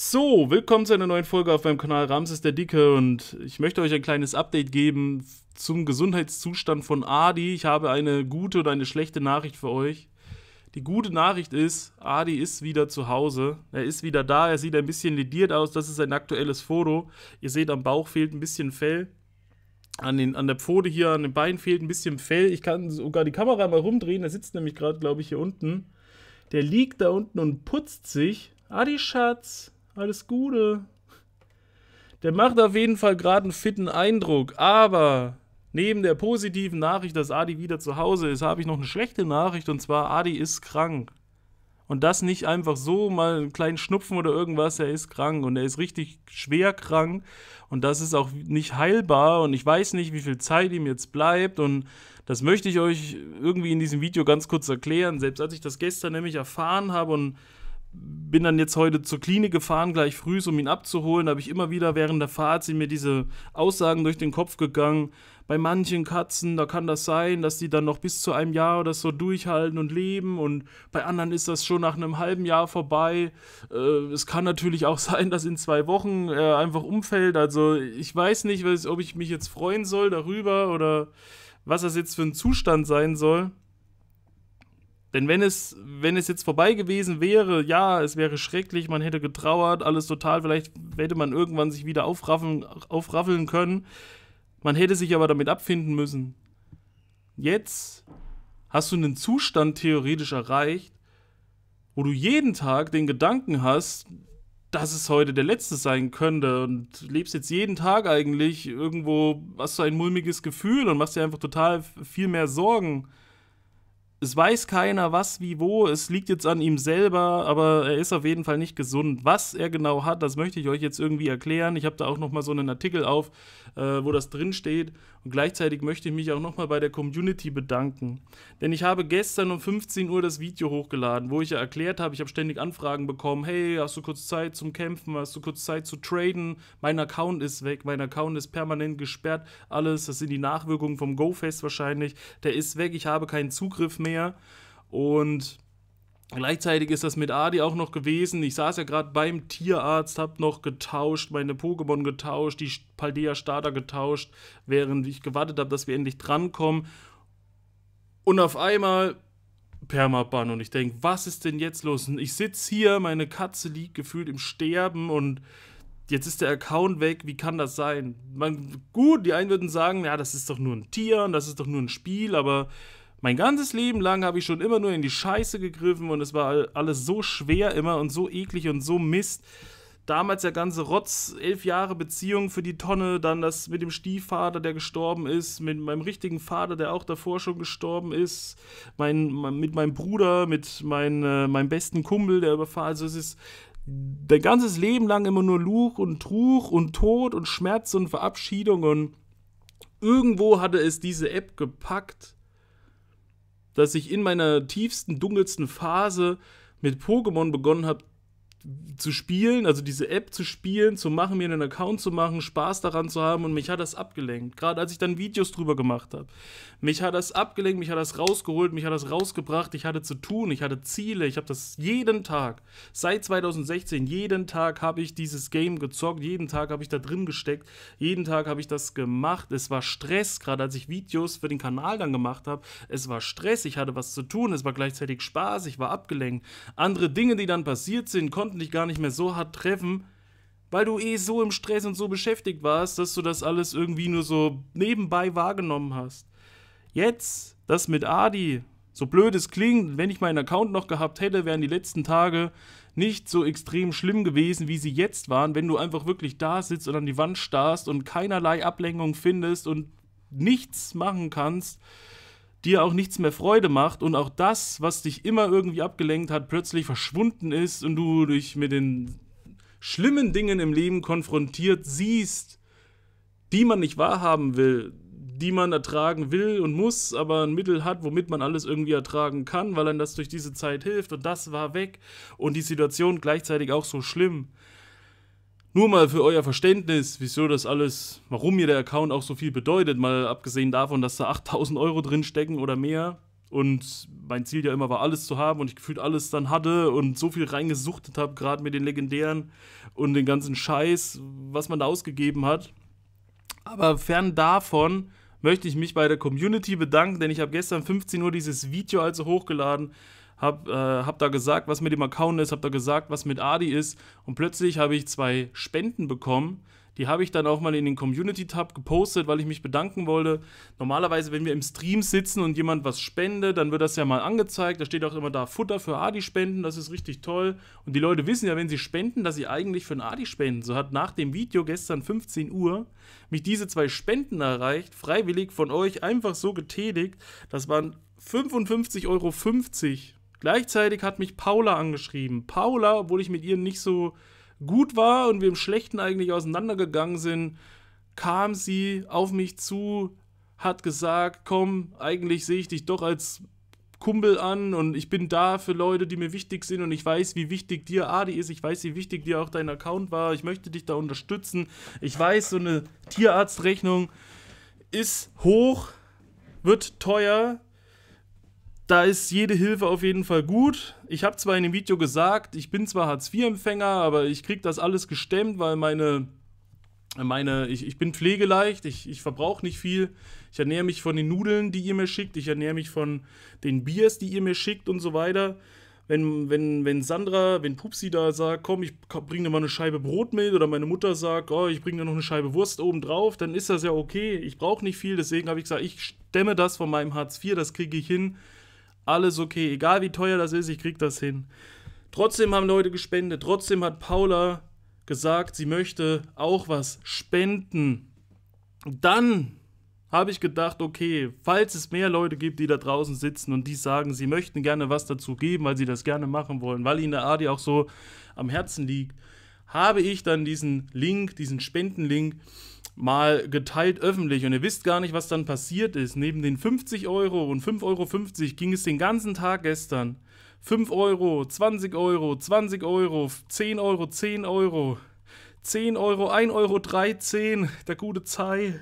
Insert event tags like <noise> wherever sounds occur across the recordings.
So, willkommen zu einer neuen Folge auf meinem Kanal Ramses der Dicke und ich möchte euch ein kleines Update geben zum Gesundheitszustand von Adi. Ich habe eine gute und eine schlechte Nachricht für euch. Die gute Nachricht ist, Adi ist wieder zu Hause. Er ist wieder da, er sieht ein bisschen lediert aus. Das ist ein aktuelles Foto. Ihr seht, am Bauch fehlt ein bisschen Fell. An, den, an der Pfote hier, an den Beinen fehlt ein bisschen Fell. Ich kann sogar die Kamera mal rumdrehen. Er sitzt nämlich gerade, glaube ich, hier unten. Der liegt da unten und putzt sich. Adi, Schatz, alles Gute. Der macht auf jeden Fall gerade einen fitten Eindruck, aber neben der positiven Nachricht, dass Adi wieder zu Hause ist, habe ich noch eine schlechte Nachricht und zwar Adi ist krank. Und das nicht einfach so, mal einen kleinen Schnupfen oder irgendwas, er ist krank und er ist richtig schwer krank und das ist auch nicht heilbar und ich weiß nicht, wie viel Zeit ihm jetzt bleibt und das möchte ich euch irgendwie in diesem Video ganz kurz erklären, selbst als ich das gestern nämlich erfahren habe und bin dann jetzt heute zur Klinik gefahren, gleich früh, um ihn abzuholen. Da habe ich immer wieder während der Fahrt sind mir diese Aussagen durch den Kopf gegangen. Bei manchen Katzen, da kann das sein, dass die dann noch bis zu einem Jahr oder so durchhalten und leben. Und bei anderen ist das schon nach einem halben Jahr vorbei. Äh, es kann natürlich auch <laughs> sein, dass in zwei Wochen er äh, einfach umfällt. Also ich weiß nicht, ob ich mich jetzt freuen soll darüber oder was das jetzt für ein Zustand sein soll. Denn wenn es, wenn es jetzt vorbei gewesen wäre, ja, es wäre schrecklich, man hätte getrauert, alles total, vielleicht hätte man irgendwann sich wieder aufraffeln, aufraffeln können. Man hätte sich aber damit abfinden müssen. Jetzt hast du einen Zustand theoretisch erreicht, wo du jeden Tag den Gedanken hast, dass es heute der letzte sein könnte und lebst jetzt jeden Tag eigentlich irgendwo, hast du ein mulmiges Gefühl und machst dir einfach total viel mehr Sorgen es weiß keiner, was, wie, wo. Es liegt jetzt an ihm selber, aber er ist auf jeden Fall nicht gesund. Was er genau hat, das möchte ich euch jetzt irgendwie erklären. Ich habe da auch noch mal so einen Artikel auf, äh, wo das drin steht und gleichzeitig möchte ich mich auch nochmal bei der Community bedanken. Denn ich habe gestern um 15 Uhr das Video hochgeladen, wo ich ja erklärt habe, ich habe ständig Anfragen bekommen, hey, hast du kurz Zeit zum Kämpfen, hast du kurz Zeit zu traden, mein Account ist weg, mein Account ist permanent gesperrt, alles, das sind die Nachwirkungen vom GoFest wahrscheinlich, der ist weg, ich habe keinen Zugriff mehr. Und Gleichzeitig ist das mit Adi auch noch gewesen. Ich saß ja gerade beim Tierarzt, habe noch getauscht, meine Pokémon getauscht, die Paldea Starter getauscht, während ich gewartet habe, dass wir endlich drankommen. Und auf einmal Permaban und ich denke, was ist denn jetzt los? Und ich sitze hier, meine Katze liegt gefühlt im Sterben und jetzt ist der Account weg, wie kann das sein? Man, gut, die einen würden sagen, ja, das ist doch nur ein Tier und das ist doch nur ein Spiel, aber mein ganzes Leben lang habe ich schon immer nur in die Scheiße gegriffen und es war alles so schwer immer und so eklig und so Mist. Damals der ganze Rotz, elf Jahre Beziehung für die Tonne, dann das mit dem Stiefvater, der gestorben ist, mit meinem richtigen Vater, der auch davor schon gestorben ist, mein, mit meinem Bruder, mit mein, äh, meinem besten Kumpel, der überfahren. Also es ist dein ganzes Leben lang immer nur Luch und Truch und Tod und Schmerz und Verabschiedung und irgendwo hatte es diese App gepackt dass ich in meiner tiefsten, dunkelsten Phase mit Pokémon begonnen habe, zu spielen, also diese App zu spielen, zu machen, mir einen Account zu machen, Spaß daran zu haben und mich hat das abgelenkt. Gerade als ich dann Videos drüber gemacht habe. Mich hat das abgelenkt, mich hat das rausgeholt, mich hat das rausgebracht, ich hatte zu tun, ich hatte Ziele, ich habe das jeden Tag, seit 2016, jeden Tag habe ich dieses Game gezockt, jeden Tag habe ich da drin gesteckt, jeden Tag habe ich das gemacht. Es war Stress, gerade als ich Videos für den Kanal dann gemacht habe. Es war Stress, ich hatte was zu tun, es war gleichzeitig Spaß, ich war abgelenkt. Andere Dinge, die dann passiert sind, konnten Sachen gar nicht mehr so hart treffen, weil du eh so im Stress und so beschäftigt warst, dass du das alles irgendwie nur so nebenbei wahrgenommen hast. Jetzt, das mit Adi, so blöd es klingt, wenn ich meinen Account noch gehabt hätte, wären die letzten Tage nicht so extrem schlimm gewesen, wie sie jetzt waren, wenn du einfach wirklich da sitzt und an die Wand starrst und keinerlei Ablenkung findest und nichts machen kannst dir auch nichts mehr Freude macht und auch das, was dich immer irgendwie abgelenkt hat, plötzlich verschwunden ist und du dich mit den schlimmen Dingen im Leben konfrontiert siehst, die man nicht wahrhaben will, die man ertragen will und muss, aber ein Mittel hat, womit man alles irgendwie ertragen kann, weil einem das durch diese Zeit hilft und das war weg und die Situation gleichzeitig auch so schlimm. Nur mal für euer Verständnis, wieso das alles, warum mir der Account auch so viel bedeutet, mal abgesehen davon, dass da 8000 Euro drinstecken oder mehr. Und mein Ziel ja immer war, alles zu haben und ich gefühlt alles dann hatte und so viel reingesuchtet habe, gerade mit den Legendären und den ganzen Scheiß, was man da ausgegeben hat. Aber fern davon möchte ich mich bei der Community bedanken, denn ich habe gestern 15 Uhr dieses Video also hochgeladen hab, äh, hab da gesagt, was mit dem Account ist, hab da gesagt, was mit Adi ist und plötzlich habe ich zwei Spenden bekommen. Die habe ich dann auch mal in den Community-Tab gepostet, weil ich mich bedanken wollte. Normalerweise, wenn wir im Stream sitzen und jemand was spendet, dann wird das ja mal angezeigt. Da steht auch immer da Futter für Adi spenden, das ist richtig toll. Und die Leute wissen ja, wenn sie spenden, dass sie eigentlich für einen Adi spenden. So hat nach dem Video gestern 15 Uhr mich diese zwei Spenden erreicht, freiwillig von euch einfach so getätigt. Das waren 55,50 Euro Gleichzeitig hat mich Paula angeschrieben. Paula, obwohl ich mit ihr nicht so gut war und wir im Schlechten eigentlich auseinandergegangen sind, kam sie auf mich zu, hat gesagt, komm, eigentlich sehe ich dich doch als Kumpel an und ich bin da für Leute, die mir wichtig sind und ich weiß, wie wichtig dir Adi ist, ich weiß, wie wichtig dir auch dein Account war, ich möchte dich da unterstützen. Ich weiß, so eine Tierarztrechnung ist hoch, wird teuer, da ist jede Hilfe auf jeden Fall gut. Ich habe zwar in dem Video gesagt, ich bin zwar Hartz-IV-Empfänger, aber ich kriege das alles gestemmt, weil meine, meine ich, ich bin pflegeleicht, ich, ich verbrauche nicht viel. Ich ernähre mich von den Nudeln, die ihr mir schickt, ich ernähre mich von den Biers, die ihr mir schickt und so weiter. Wenn, wenn, wenn Sandra, wenn Pupsi da sagt, komm, ich bringe dir mal eine Scheibe Brot mit, oder meine Mutter sagt, oh, ich bringe dir noch eine Scheibe Wurst oben drauf, dann ist das ja okay. Ich brauche nicht viel, deswegen habe ich gesagt, ich stemme das von meinem Hartz IV, das kriege ich hin alles okay, egal wie teuer das ist, ich krieg das hin. Trotzdem haben Leute gespendet, trotzdem hat Paula gesagt, sie möchte auch was spenden. Dann habe ich gedacht, okay, falls es mehr Leute gibt, die da draußen sitzen und die sagen, sie möchten gerne was dazu geben, weil sie das gerne machen wollen, weil ihnen der Adi auch so am Herzen liegt, habe ich dann diesen Link, diesen Spendenlink mal geteilt öffentlich und ihr wisst gar nicht, was dann passiert ist. Neben den 50 Euro und 5,50 Euro ging es den ganzen Tag gestern. 5 Euro, 20 Euro, 20 Euro, 10 Euro, 10 Euro. 10 Euro, 1 Euro, 13, der gute Zei.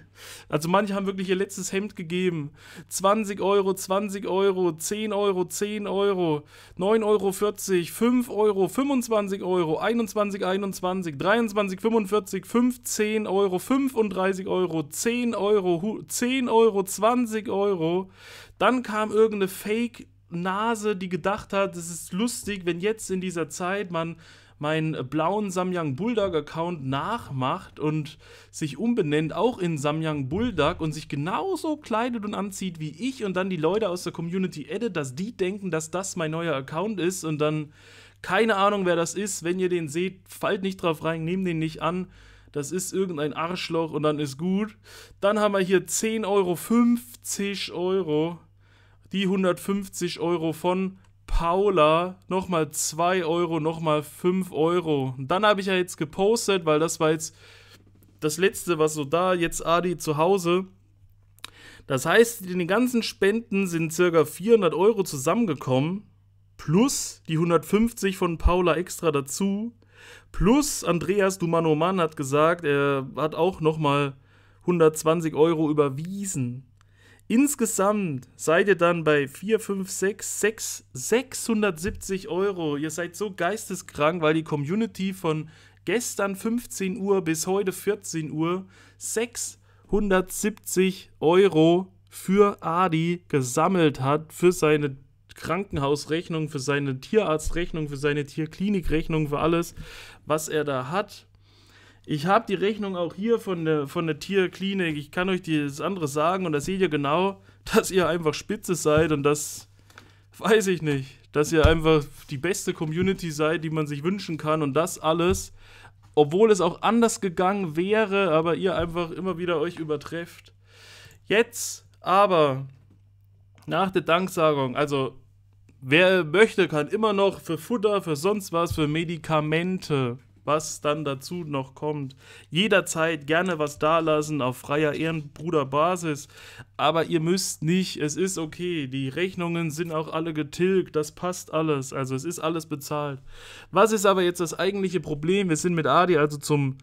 Also manche haben wirklich ihr letztes Hemd gegeben. 20 Euro, 20 Euro, 10 Euro, 10 Euro, 9 Euro, 40, 5 Euro, 25 Euro, 21, 21, 23, 45, 15 Euro, 35 Euro, 10 Euro, 10 Euro, 20 Euro. Dann kam irgendeine Fake-Nase, die gedacht hat, es ist lustig, wenn jetzt in dieser Zeit man meinen blauen Samyang Bulldog-Account nachmacht und sich umbenennt, auch in Samyang Bulldog und sich genauso kleidet und anzieht wie ich und dann die Leute aus der Community edit, dass die denken, dass das mein neuer Account ist und dann keine Ahnung, wer das ist. Wenn ihr den seht, fallt nicht drauf rein, nehmt den nicht an das ist irgendein Arschloch und dann ist gut. Dann haben wir hier 10 Euro, 50 Euro, die 150 Euro von Paula nochmal 2 Euro, nochmal 5 Euro. Und dann habe ich ja jetzt gepostet, weil das war jetzt das letzte, was so da, jetzt Adi zu Hause. Das heißt, in den ganzen Spenden sind circa 400 Euro zusammengekommen, plus die 150 von Paula extra dazu, plus Andreas Dumanoman oh hat gesagt, er hat auch nochmal 120 Euro überwiesen. Insgesamt seid ihr dann bei 4, 5, 6, 6, 670 Euro. Ihr seid so geisteskrank, weil die Community von gestern 15 Uhr bis heute 14 Uhr 670 Euro für Adi gesammelt hat, für seine Krankenhausrechnung, für seine Tierarztrechnung, für seine Tierklinikrechnung, für alles, was er da hat. Ich habe die Rechnung auch hier von der, von der Tierklinik. Ich kann euch das andere sagen und da seht ihr genau, <laughs> dass ihr einfach spitze seid und das weiß ich nicht. Dass ihr einfach die beste Community seid, die man sich wünschen kann und das alles, obwohl es auch anders gegangen wäre, aber ihr einfach immer wieder euch übertrefft. Jetzt aber nach der Danksagung, also wer möchte, kann immer noch für Futter, für sonst was, für Medikamente was dann dazu noch kommt. Jederzeit gerne was dalassen auf freier Ehrenbruderbasis. Aber ihr müsst nicht, es ist okay. Die Rechnungen sind auch alle getilgt, das passt alles. Also es ist alles bezahlt. Was ist aber jetzt das eigentliche Problem? Wir sind mit Adi also zum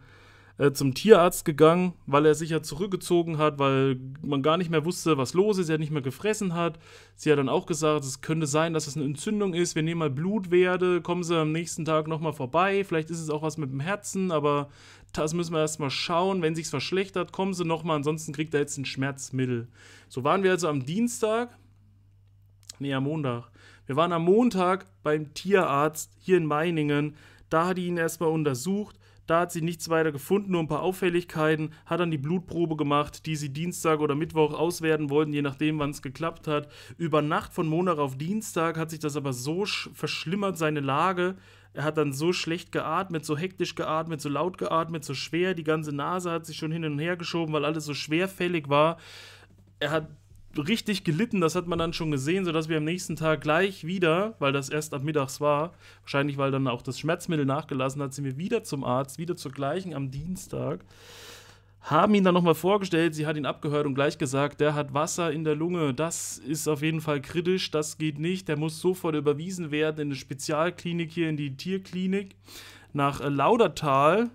äh, zum Tierarzt gegangen, weil er sich ja zurückgezogen hat, weil man gar nicht mehr wusste, was los ist, er nicht mehr gefressen hat. Sie hat dann auch gesagt, es könnte sein, dass es eine Entzündung ist, wir nehmen mal Blutwerte, kommen Sie am nächsten Tag nochmal vorbei, vielleicht ist es auch was mit dem Herzen, aber das müssen wir erstmal schauen. Wenn sich's verschlechtert, kommen Sie nochmal, ansonsten kriegt er jetzt ein Schmerzmittel. So waren wir also am Dienstag, nee, am Montag. Wir waren am Montag beim Tierarzt hier in Meiningen. Da hat die ihn erstmal untersucht da hat sie nichts weiter gefunden, nur ein paar Auffälligkeiten, hat dann die Blutprobe gemacht, die sie Dienstag oder Mittwoch auswerten wollten, je nachdem, wann es geklappt hat. Über Nacht von Montag auf Dienstag hat sich das aber so verschlimmert, seine Lage. Er hat dann so schlecht geatmet, so hektisch geatmet, so laut geatmet, so schwer. Die ganze Nase hat sich schon hin und her geschoben, weil alles so schwerfällig war. Er hat richtig gelitten, das hat man dann schon gesehen, sodass wir am nächsten Tag gleich wieder, weil das erst ab mittags war, wahrscheinlich weil dann auch das Schmerzmittel nachgelassen hat, sind wir wieder zum Arzt, wieder zur gleichen am Dienstag, haben ihn dann nochmal vorgestellt, sie hat ihn abgehört und gleich gesagt, der hat Wasser in der Lunge, das ist auf jeden Fall kritisch, das geht nicht, der muss sofort überwiesen werden in eine Spezialklinik hier, in die Tierklinik nach äh, Laudertal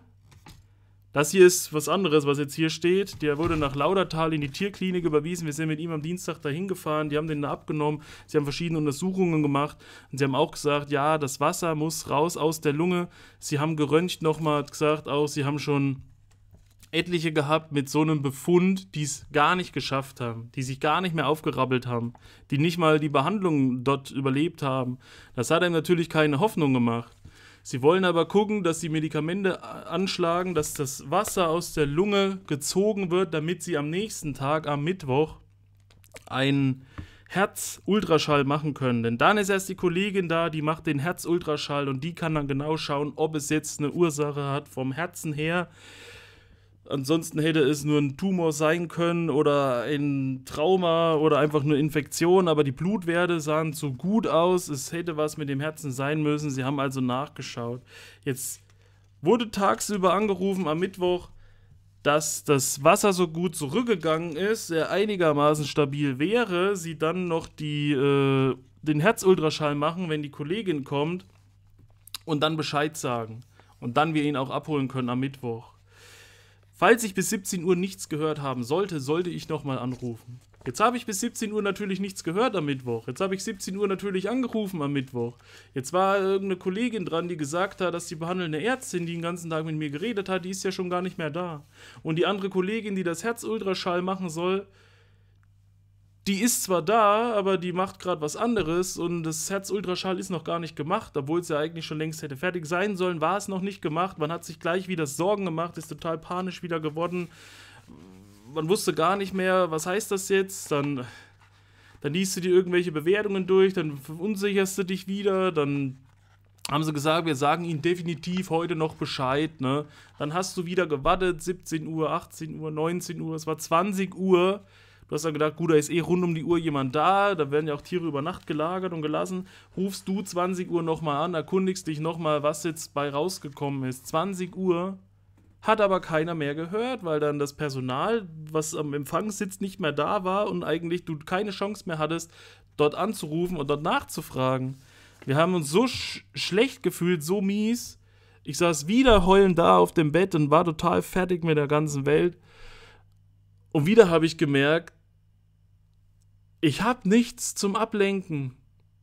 das hier ist was anderes, was jetzt hier steht. Der wurde nach Laudertal in die Tierklinik überwiesen. Wir sind mit ihm am Dienstag dahin gefahren. Die haben den da abgenommen. Sie haben verschiedene Untersuchungen gemacht. Und sie haben auch gesagt, ja, das Wasser muss raus aus der Lunge. Sie haben geröntgt nochmal, gesagt auch, sie haben schon etliche gehabt mit so einem Befund, die es gar nicht geschafft haben, die sich gar nicht mehr aufgerabbelt haben, die nicht mal die Behandlung dort überlebt haben. Das hat einem natürlich keine Hoffnung gemacht. Sie wollen aber gucken, dass die Medikamente anschlagen, dass das Wasser aus der Lunge gezogen wird, damit sie am nächsten Tag, am Mittwoch, einen Herzultraschall machen können. Denn dann ist erst die Kollegin da, die macht den Herzultraschall und die kann dann genau schauen, ob es jetzt eine Ursache hat vom Herzen her Ansonsten hätte es nur ein Tumor sein können oder ein Trauma oder einfach nur Infektion, aber die Blutwerte sahen so gut aus, es hätte was mit dem Herzen sein müssen. Sie haben also nachgeschaut. Jetzt wurde tagsüber angerufen am Mittwoch, dass das Wasser so gut zurückgegangen ist, er einigermaßen stabil wäre, sie dann noch die, äh, den Herzultraschall machen, wenn die Kollegin kommt und dann Bescheid sagen. Und dann wir ihn auch abholen können am Mittwoch. Falls ich bis 17 Uhr nichts gehört haben sollte, sollte ich nochmal anrufen. Jetzt habe ich bis 17 Uhr natürlich nichts gehört am Mittwoch. Jetzt habe ich 17 Uhr natürlich angerufen am Mittwoch. Jetzt war irgendeine Kollegin dran, die gesagt hat, dass die behandelnde Ärztin, die den ganzen Tag mit mir geredet hat, die ist ja schon gar nicht mehr da. Und die andere Kollegin, die das Herzultraschall machen soll, die ist zwar da, aber die macht gerade was anderes und das Herz-Ultraschall ist noch gar nicht gemacht, obwohl es ja eigentlich schon längst hätte fertig sein sollen, war es noch nicht gemacht. Man hat sich gleich wieder Sorgen gemacht, ist total panisch wieder geworden. Man wusste gar nicht mehr, was heißt das jetzt? Dann, dann liest du dir irgendwelche Bewertungen durch, dann verunsicherst du dich wieder, dann haben sie gesagt, wir sagen ihnen definitiv heute noch Bescheid. Ne? Dann hast du wieder gewartet, 17 Uhr, 18 Uhr, 19 Uhr, es war 20 Uhr. Du hast dann gedacht, gut, da ist eh rund um die Uhr jemand da, da werden ja auch Tiere über Nacht gelagert und gelassen. Rufst du 20 Uhr nochmal an, erkundigst dich nochmal, was jetzt bei rausgekommen ist. 20 Uhr hat aber keiner mehr gehört, weil dann das Personal, was am Empfang sitzt, nicht mehr da war und eigentlich du keine Chance mehr hattest, dort anzurufen und dort nachzufragen. Wir haben uns so sch schlecht gefühlt, so mies. Ich saß wieder heulend da auf dem Bett und war total fertig mit der ganzen Welt. Und wieder habe ich gemerkt, ich habe nichts zum Ablenken.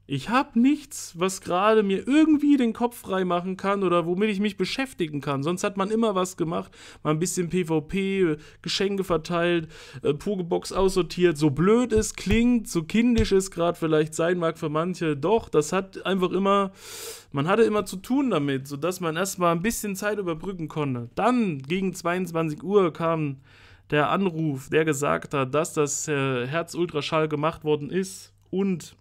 Ich habe nichts, was gerade mir irgendwie den Kopf frei machen kann oder womit ich mich beschäftigen kann. Sonst hat man immer was gemacht, mal ein bisschen PvP, äh, Geschenke verteilt, äh, Pokebox aussortiert. So blöd es klingt, so kindisch es gerade vielleicht sein mag für manche, doch, das hat einfach immer, man hatte immer zu tun damit, sodass man erstmal ein bisschen Zeit überbrücken konnte. Dann gegen 22 Uhr kamen der Anruf, der gesagt hat, dass das äh, Herzultraschall gemacht worden ist und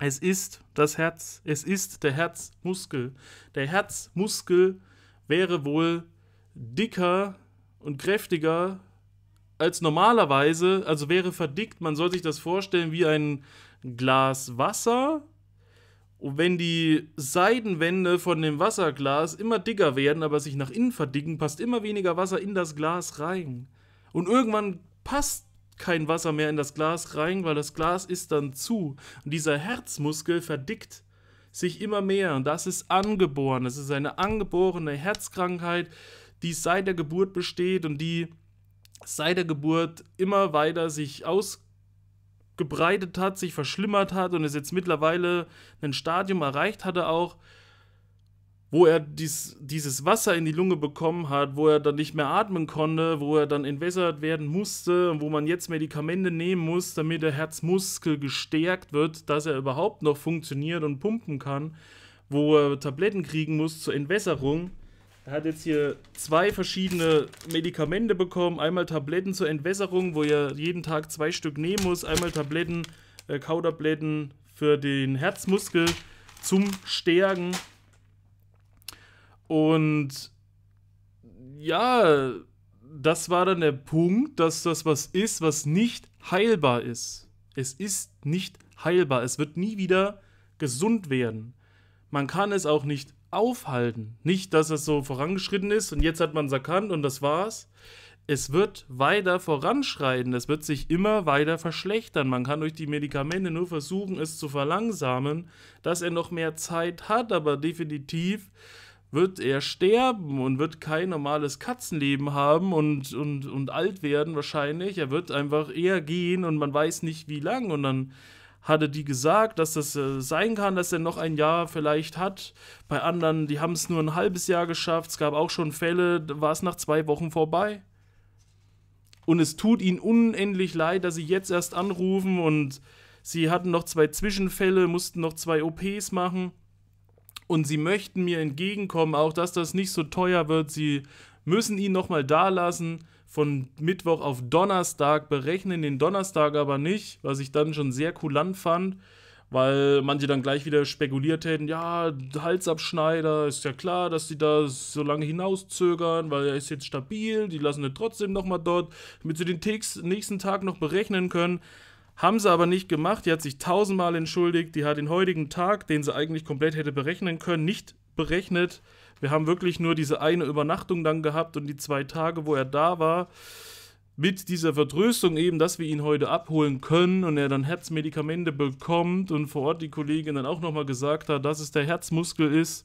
es ist das Herz, es ist der Herzmuskel. Der Herzmuskel wäre wohl dicker und kräftiger als normalerweise, also wäre verdickt. Man soll sich das vorstellen wie ein Glas Wasser. Und wenn die Seidenwände von dem Wasserglas immer dicker werden, aber sich nach innen verdicken, passt immer weniger Wasser in das Glas rein. Und irgendwann passt kein Wasser mehr in das Glas rein, weil das Glas ist dann zu. Und dieser Herzmuskel verdickt sich immer mehr. Und das ist angeboren. Das ist eine angeborene Herzkrankheit, die seit der Geburt besteht und die seit der Geburt immer weiter sich ausgebreitet hat, sich verschlimmert hat und es jetzt mittlerweile ein Stadium erreicht hatte auch, wo er dies, dieses Wasser in die Lunge bekommen hat, wo er dann nicht mehr atmen konnte, wo er dann entwässert werden musste, und wo man jetzt Medikamente nehmen muss, damit der Herzmuskel gestärkt wird, dass er überhaupt noch funktioniert und pumpen kann, wo er Tabletten kriegen muss zur Entwässerung. Er hat jetzt hier zwei verschiedene Medikamente bekommen. Einmal Tabletten zur Entwässerung, wo er jeden Tag zwei Stück nehmen muss. Einmal Tabletten, äh, Kautabletten für den Herzmuskel zum Stärken und ja, das war dann der Punkt, dass das was ist, was nicht heilbar ist. Es ist nicht heilbar. Es wird nie wieder gesund werden. Man kann es auch nicht aufhalten. Nicht, dass es so vorangeschritten ist und jetzt hat man es erkannt und das war's. Es wird weiter voranschreiten. Es wird sich immer weiter verschlechtern. Man kann durch die Medikamente nur versuchen, es zu verlangsamen, dass er noch mehr Zeit hat, aber definitiv wird er sterben und wird kein normales Katzenleben haben und, und, und alt werden wahrscheinlich. Er wird einfach eher gehen und man weiß nicht wie lang. Und dann hatte die gesagt, dass das äh, sein kann, dass er noch ein Jahr vielleicht hat. Bei anderen, die haben es nur ein halbes Jahr geschafft. Es gab auch schon Fälle, da war es nach zwei Wochen vorbei. Und es tut ihnen unendlich leid, dass sie jetzt erst anrufen und sie hatten noch zwei Zwischenfälle, mussten noch zwei OPs machen und sie möchten mir entgegenkommen, auch dass das nicht so teuer wird. Sie müssen ihn nochmal da lassen von Mittwoch auf Donnerstag, berechnen den Donnerstag aber nicht, was ich dann schon sehr kulant fand, weil manche dann gleich wieder spekuliert hätten, ja, Halsabschneider, ist ja klar, dass sie da so lange hinauszögern, weil er ist jetzt stabil, die lassen ihn trotzdem nochmal dort, damit sie den nächsten Tag noch berechnen können. Haben sie aber nicht gemacht. Die hat sich tausendmal entschuldigt. Die hat den heutigen Tag, den sie eigentlich komplett hätte berechnen können, nicht berechnet. Wir haben wirklich nur diese eine Übernachtung dann gehabt und die zwei Tage, wo er da war. Mit dieser Vertröstung eben, dass wir ihn heute abholen können und er dann Herzmedikamente bekommt und vor Ort die Kollegin dann auch nochmal gesagt hat, dass es der Herzmuskel ist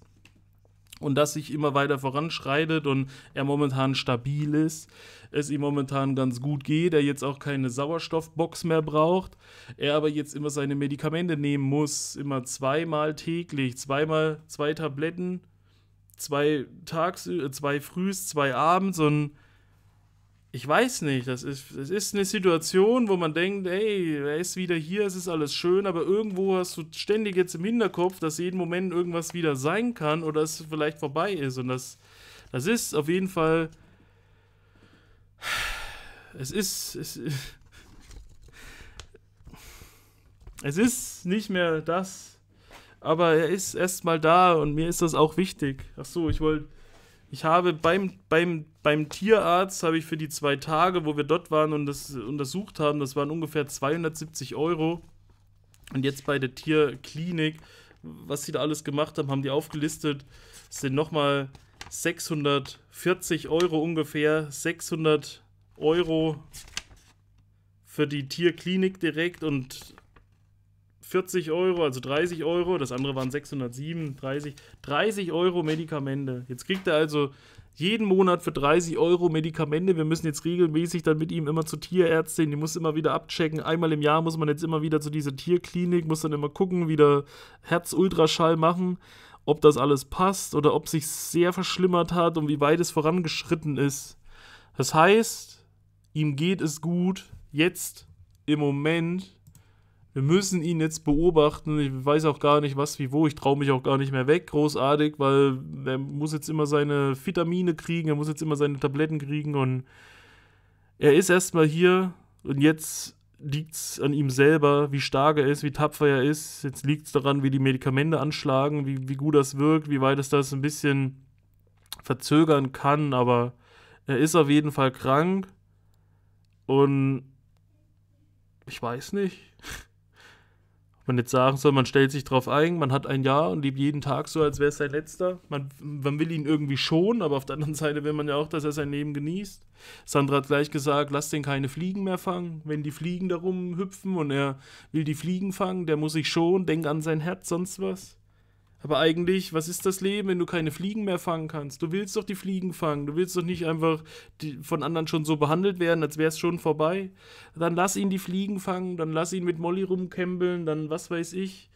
und dass sich immer weiter voranschreitet und er momentan stabil ist, es ihm momentan ganz gut geht, er jetzt auch keine Sauerstoffbox mehr braucht, er aber jetzt immer seine Medikamente nehmen muss, immer zweimal täglich, zweimal zwei Tabletten, zwei tags, äh, zwei frühs, zwei abends und ich weiß nicht, das ist, das ist eine Situation, wo man denkt, ey, er ist wieder hier, es ist alles schön, aber irgendwo hast du ständig jetzt im Hinterkopf, dass jeden Moment irgendwas wieder sein kann oder es vielleicht vorbei ist. Und das, das ist auf jeden Fall. Es ist. Es, es ist nicht mehr das, aber er ist erstmal da und mir ist das auch wichtig. Ach so, ich wollte ich habe beim, beim, beim Tierarzt, habe ich für die zwei Tage, wo wir dort waren und das untersucht haben, das waren ungefähr 270 Euro. Und jetzt bei der Tierklinik, was sie da alles gemacht haben, haben die aufgelistet, sind nochmal 640 Euro ungefähr, 600 Euro für die Tierklinik direkt und 40 Euro, also 30 Euro, das andere waren 607, 30, 30 Euro Medikamente. Jetzt kriegt er also jeden Monat für 30 Euro Medikamente. Wir müssen jetzt regelmäßig dann mit ihm immer zu Tierärztin, die muss immer wieder abchecken. Einmal im Jahr muss man jetzt immer wieder zu dieser Tierklinik, muss dann immer gucken, wieder Herzultraschall machen, ob das alles passt oder ob sich sehr verschlimmert hat und wie weit es vorangeschritten ist. Das heißt, ihm geht es gut jetzt im Moment wir müssen ihn jetzt beobachten. Ich weiß auch gar nicht, was wie wo. Ich traue mich auch gar nicht mehr weg, großartig, weil er muss jetzt immer seine Vitamine kriegen, er muss jetzt immer seine Tabletten kriegen und er ist erstmal hier und jetzt liegt es an ihm selber, wie stark er ist, wie tapfer er ist. Jetzt liegt es daran, wie die Medikamente anschlagen, wie, wie gut das wirkt, wie weit es das ein bisschen verzögern kann, aber er ist auf jeden Fall krank und ich weiß nicht man jetzt sagen soll, man stellt sich drauf ein, man hat ein Jahr und lebt jeden Tag so, als wäre es sein letzter. Man, man will ihn irgendwie schonen, aber auf der anderen <laughs> Seite will man ja auch, dass er sein Leben genießt. Sandra hat gleich gesagt, lass den keine Fliegen mehr fangen. Wenn die Fliegen da rumhüpfen und er will die Fliegen fangen, der muss sich schonen, denk an sein Herz, sonst was. Aber eigentlich, was ist das Leben, wenn du keine Fliegen mehr fangen kannst? Du willst doch die Fliegen fangen. Du willst doch nicht einfach die, von anderen schon so behandelt werden, als wäre es schon vorbei. Dann lass ihn die Fliegen fangen, dann lass ihn mit Molly rumkämpeln, dann was weiß ich.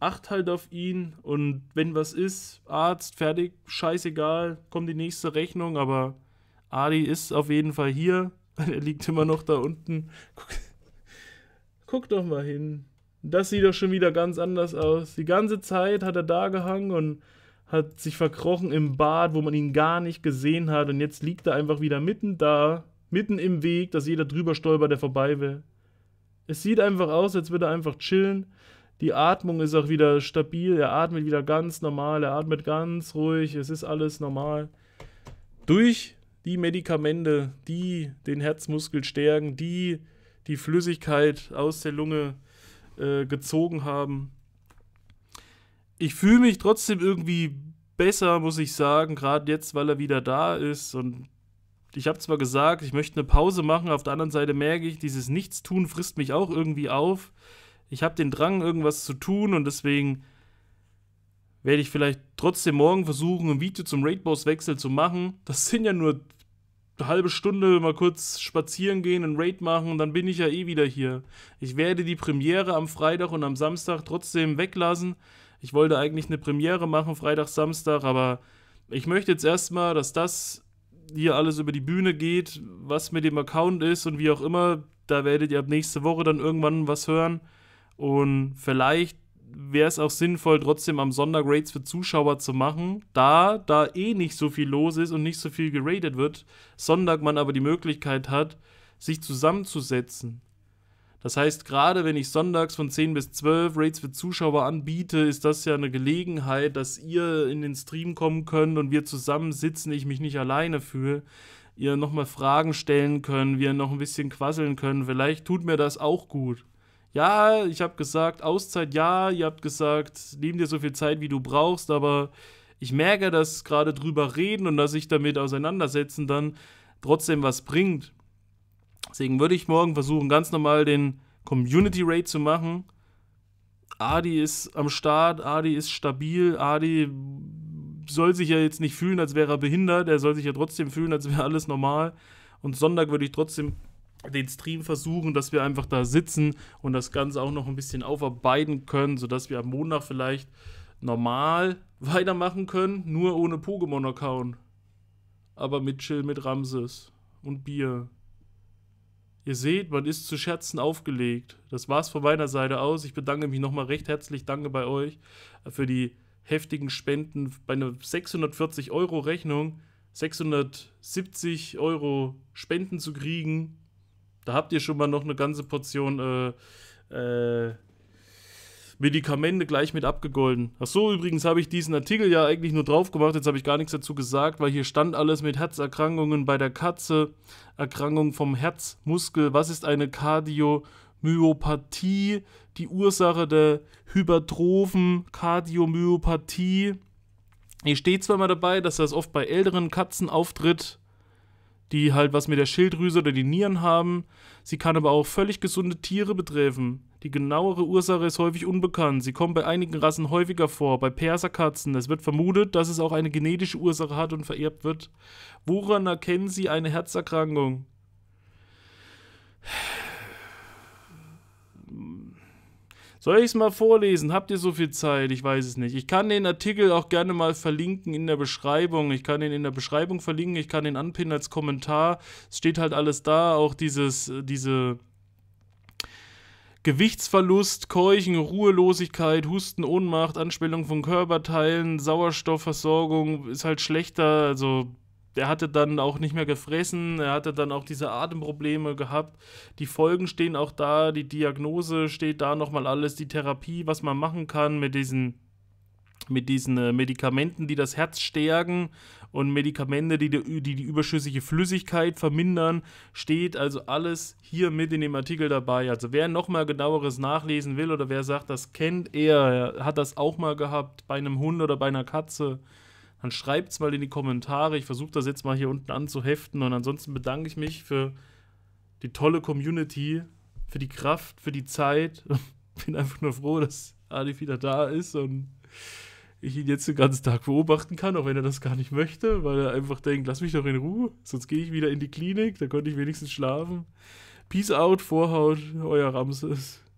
Acht halt auf ihn und wenn was ist, Arzt, fertig, scheißegal, kommt die nächste Rechnung, aber Adi ist auf jeden Fall hier. <laughs> Er liegt immer noch da unten. Guck, guck doch mal hin. Das sieht doch schon wieder ganz anders aus. Die ganze Zeit hat er da gehangen und hat sich verkrochen im Bad, wo man ihn gar nicht gesehen hat. Und jetzt liegt er einfach wieder mitten da, mitten im Weg, dass jeder drüber stolpert, der vorbei will. Es sieht einfach aus, als würde er einfach chillen. Die Atmung ist auch wieder stabil. Er atmet wieder ganz normal. Er atmet ganz ruhig. Es ist alles normal. Durch die Medikamente, die den Herzmuskel stärken, die die Flüssigkeit aus der Lunge äh, gezogen haben. Ich fühle mich trotzdem irgendwie besser, muss ich sagen, gerade jetzt, weil er wieder da ist. Und ich habe zwar gesagt, ich möchte eine Pause machen, auf der anderen Seite merke ich, dieses Nichtstun frisst mich auch irgendwie auf. Ich habe den Drang, irgendwas zu tun und deswegen werde ich vielleicht trotzdem morgen versuchen, ein Video zum Raid Boss Wechsel zu machen. Das sind ja nur halbe Stunde mal kurz spazieren gehen, einen Raid machen und dann bin ich ja eh wieder hier. Ich werde die Premiere am Freitag und am Samstag trotzdem weglassen. Ich wollte eigentlich eine Premiere machen, Freitag, Samstag, aber ich möchte jetzt erstmal, dass das hier alles über die Bühne geht, was mit dem Account ist und wie auch immer. Da werdet ihr ab nächste Woche dann irgendwann was hören. Und vielleicht wäre es auch sinnvoll, trotzdem am Sonntag Raids für Zuschauer zu machen, da da eh nicht so viel los ist und nicht so viel geradet wird, Sonntag man aber die Möglichkeit hat, sich zusammenzusetzen. Das heißt, gerade wenn ich sonntags von 10 bis 12 Raids für Zuschauer anbiete, ist das ja eine Gelegenheit, dass ihr in den Stream kommen könnt und wir zusammen sitzen, ich mich nicht alleine fühle, ihr nochmal Fragen stellen könnt, wir noch ein bisschen quasseln können. Vielleicht tut mir das auch gut ja, ich habe gesagt, Auszeit, ja, ihr habt gesagt, nimm dir so viel Zeit, wie du brauchst, aber ich merke, dass gerade drüber reden und dass ich damit auseinandersetzen dann trotzdem was bringt. Deswegen würde ich morgen versuchen, ganz normal den Community Rate zu machen. Adi ist am Start, Adi ist stabil, Adi soll sich ja jetzt nicht fühlen, als wäre er behindert, er soll sich ja trotzdem fühlen, als wäre alles normal. Und Sonntag würde ich trotzdem den Stream versuchen, dass wir einfach da sitzen und das Ganze auch noch ein bisschen aufarbeiten können, sodass wir am Montag vielleicht normal <laughs> weitermachen können, nur ohne Pokémon-Account. Aber mit Chill mit Ramses und Bier. Ihr seht, man ist zu Scherzen aufgelegt. Das war's von meiner Seite aus. Ich bedanke mich nochmal recht herzlich. Danke bei euch für die heftigen Spenden bei einer 640 Euro Rechnung. 670 Euro Spenden zu kriegen, da habt ihr schon mal noch eine ganze Portion äh, äh, Medikamente gleich mit abgegolten. Ach so, übrigens habe ich diesen Artikel ja eigentlich nur drauf gemacht. Jetzt habe ich gar nichts dazu gesagt, weil hier stand alles mit Herzerkrankungen bei der Katze, Erkrankung vom Herzmuskel. Was ist eine Kardiomyopathie? Die Ursache der hypertrophen Kardiomyopathie. Hier steht zwar mal dabei, dass das oft bei älteren Katzen auftritt, die halt was mit der Schilddrüse oder die Nieren haben. Sie kann aber auch völlig gesunde Tiere betreffen. Die genauere Ursache ist häufig unbekannt. Sie kommt bei einigen Rassen häufiger vor, bei Perserkatzen. Es wird vermutet, dass es auch eine genetische Ursache hat und vererbt wird. Woran erkennen Sie eine Herzerkrankung? Soll ich es mal vorlesen? Habt ihr so viel Zeit? Ich weiß es nicht. Ich kann den Artikel auch gerne mal verlinken in der Beschreibung. Ich kann den in der Beschreibung verlinken. Ich kann den anpinnen als Kommentar. Es steht halt alles da. Auch dieses, äh, diese Gewichtsverlust, Keuchen, Ruhelosigkeit, Husten, Ohnmacht, Anschwellung von Körperteilen, Sauerstoffversorgung ist halt schlechter. Also der hatte dann auch nicht mehr gefressen, er hatte dann auch diese Atemprobleme gehabt. Die Folgen stehen auch da, die Diagnose steht da nochmal alles, die Therapie, was man machen kann mit diesen, mit diesen äh, Medikamenten, die das Herz stärken und Medikamente, die die, die die überschüssige Flüssigkeit vermindern, steht also alles hier mit in dem Artikel dabei. Also wer nochmal genaueres nachlesen will oder wer sagt, das kennt er, hat das auch mal gehabt bei einem Hund oder bei einer Katze, dann schreibt es mal in die Kommentare. Ich versuche das jetzt mal hier unten anzuheften. Und ansonsten bedanke ich mich für die tolle Community, für die Kraft, für die Zeit. <laughs> Bin einfach nur froh, dass Adi wieder da ist und ich ihn jetzt den ganzen Tag beobachten kann, auch wenn er das gar nicht möchte, weil er einfach denkt, lass mich doch in Ruhe, sonst gehe ich wieder in die Klinik, da könnte ich wenigstens schlafen. Peace out, Vorhaut, euer Ramses.